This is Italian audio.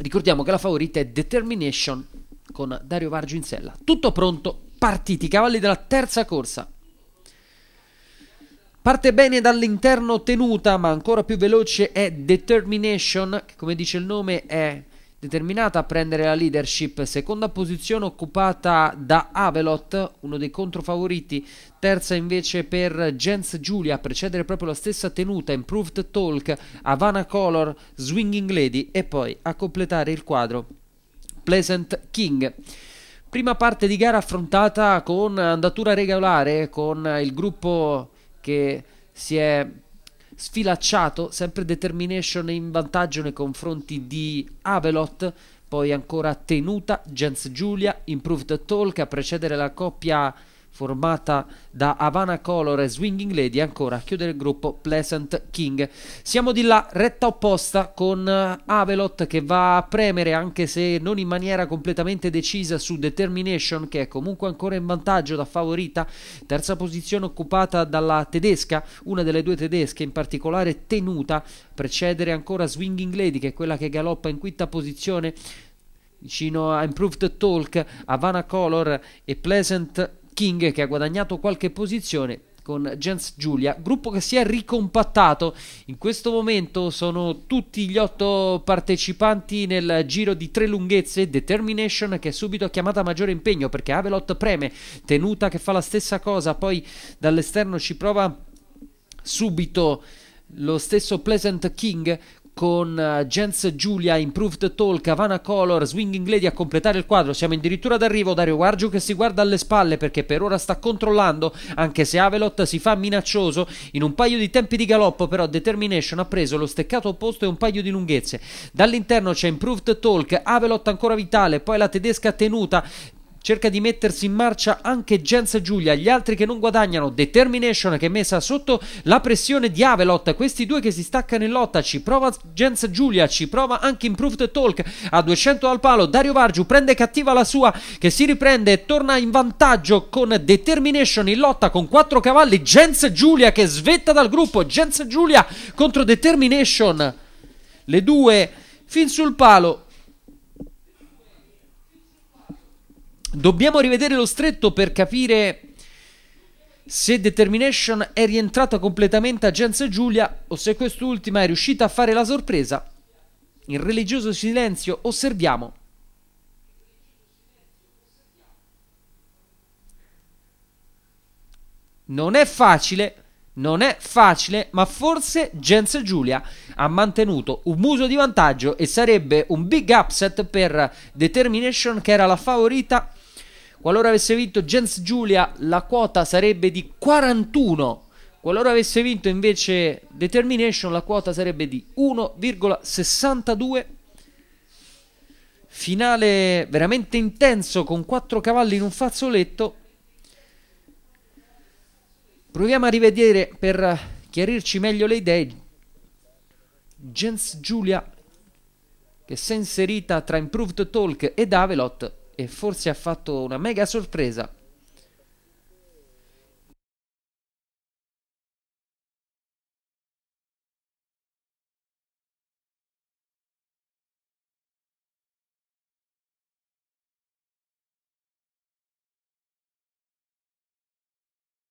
Ricordiamo che la favorita è Determination con Dario Vargio in sella. Tutto pronto, partiti, cavalli della terza corsa. Parte bene dall'interno tenuta, ma ancora più veloce è Determination, che come dice il nome è determinata a prendere la leadership, seconda posizione occupata da Avelot, uno dei controfavoriti, terza invece per Jens Giulia, precedere proprio la stessa tenuta, Improved Talk, Havana Color, Swinging Lady e poi a completare il quadro Pleasant King. Prima parte di gara affrontata con andatura regolare, con il gruppo che si è sfilacciato, sempre determination in vantaggio nei confronti di Avelot, poi ancora tenuta Jens Giulia, Improved Talk a precedere la coppia formata da Havana Color e Swinging Lady, ancora a chiudere il gruppo Pleasant King. Siamo di là, retta opposta, con eh, Avelot che va a premere, anche se non in maniera completamente decisa, su Determination, che è comunque ancora in vantaggio da favorita. Terza posizione occupata dalla tedesca, una delle due tedesche in particolare tenuta, precedere ancora Swinging Lady, che è quella che galoppa in quinta posizione vicino a Improved Talk, Havana Color e Pleasant King che ha guadagnato qualche posizione con Jens Giulia, gruppo che si è ricompattato. In questo momento sono tutti gli otto partecipanti nel giro di tre lunghezze. Determination che è subito chiamata a maggiore impegno perché Avelot preme, tenuta che fa la stessa cosa, poi dall'esterno ci prova subito lo stesso Pleasant King con Gens eh, Giulia, Improved Talk, Havana Color, Swinging Lady a completare il quadro. Siamo addirittura d'arrivo. Dario Guargiu che si guarda alle spalle perché per ora sta controllando, anche se Avelot si fa minaccioso. In un paio di tempi di galoppo, però, Determination ha preso lo steccato opposto e un paio di lunghezze. Dall'interno c'è Improved Talk, Avelot ancora vitale, poi la tedesca tenuta cerca di mettersi in marcia anche Jens Giulia, gli altri che non guadagnano, Determination che è messa sotto la pressione di Avelot, questi due che si staccano in lotta, ci prova Jens Giulia, ci prova anche Improved Talk a 200 al palo, Dario Vargiu prende cattiva la sua che si riprende e torna in vantaggio con Determination in lotta con 4 cavalli, Jens Giulia che svetta dal gruppo, Jens Giulia contro Determination, le due fin sul palo Dobbiamo rivedere lo stretto per capire se Determination è rientrata completamente a Gens e Giulia o se quest'ultima è riuscita a fare la sorpresa. In religioso silenzio osserviamo Non è facile, non è facile, ma forse Gens Giulia ha mantenuto un muso di vantaggio e sarebbe un big upset per Determination che era la favorita. Qualora avesse vinto Gens Giulia la quota sarebbe di 41. Qualora avesse vinto invece Determination la quota sarebbe di 1,62. Finale veramente intenso con 4 cavalli in un fazzoletto. Proviamo a rivedere per chiarirci meglio le idee. Gens Giulia che si è inserita tra Improved Talk ed Avelot e forse ha fatto una mega sorpresa